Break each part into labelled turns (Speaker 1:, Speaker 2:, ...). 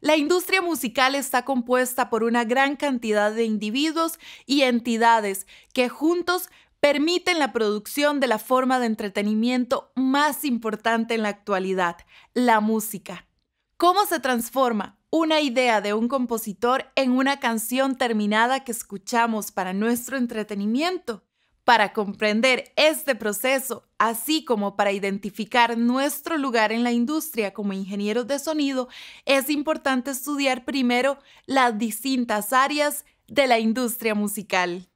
Speaker 1: La industria musical está compuesta por una gran cantidad de individuos y entidades que juntos permiten la producción de la forma de entretenimiento más importante en la actualidad, la música. ¿Cómo se transforma una idea de un compositor en una canción terminada que escuchamos para nuestro entretenimiento? Para comprender este proceso así como para identificar nuestro lugar en la industria como ingenieros de sonido, es importante estudiar primero las distintas áreas de la industria musical.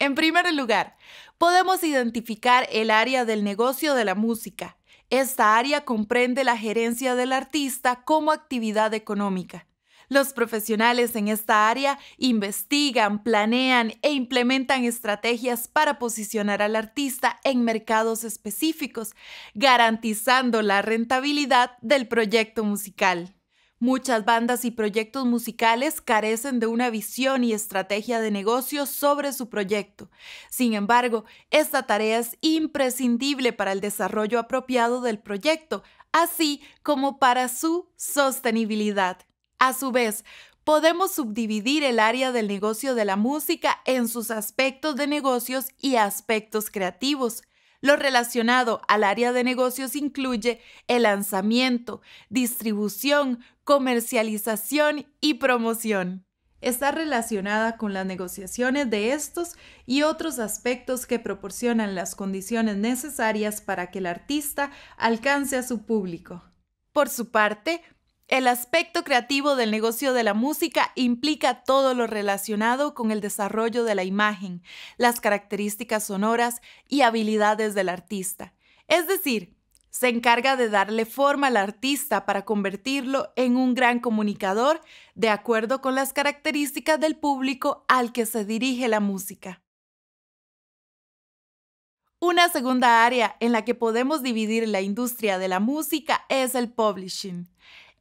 Speaker 1: En primer lugar, podemos identificar el área del negocio de la música. Esta área comprende la gerencia del artista como actividad económica. Los profesionales en esta área investigan, planean e implementan estrategias para posicionar al artista en mercados específicos, garantizando la rentabilidad del proyecto musical. Muchas bandas y proyectos musicales carecen de una visión y estrategia de negocio sobre su proyecto. Sin embargo, esta tarea es imprescindible para el desarrollo apropiado del proyecto, así como para su sostenibilidad. A su vez, podemos subdividir el área del negocio de la música en sus aspectos de negocios y aspectos creativos. Lo relacionado al área de negocios incluye el lanzamiento, distribución, comercialización y promoción. Está relacionada con las negociaciones de estos y otros aspectos que proporcionan las condiciones necesarias para que el artista alcance a su público. Por su parte, el aspecto creativo del negocio de la música implica todo lo relacionado con el desarrollo de la imagen, las características sonoras y habilidades del artista. Es decir, se encarga de darle forma al artista para convertirlo en un gran comunicador de acuerdo con las características del público al que se dirige la música. Una segunda área en la que podemos dividir la industria de la música es el publishing.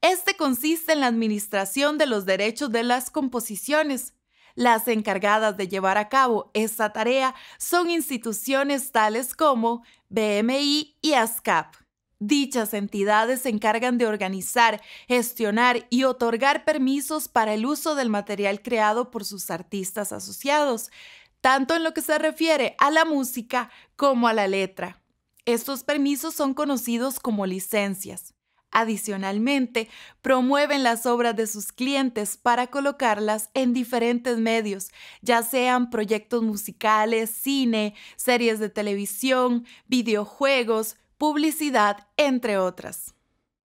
Speaker 1: Este consiste en la administración de los derechos de las composiciones. Las encargadas de llevar a cabo esta tarea son instituciones tales como BMI y ASCAP. Dichas entidades se encargan de organizar, gestionar y otorgar permisos para el uso del material creado por sus artistas asociados, tanto en lo que se refiere a la música como a la letra. Estos permisos son conocidos como licencias. Adicionalmente, promueven las obras de sus clientes para colocarlas en diferentes medios, ya sean proyectos musicales, cine, series de televisión, videojuegos, publicidad, entre otras.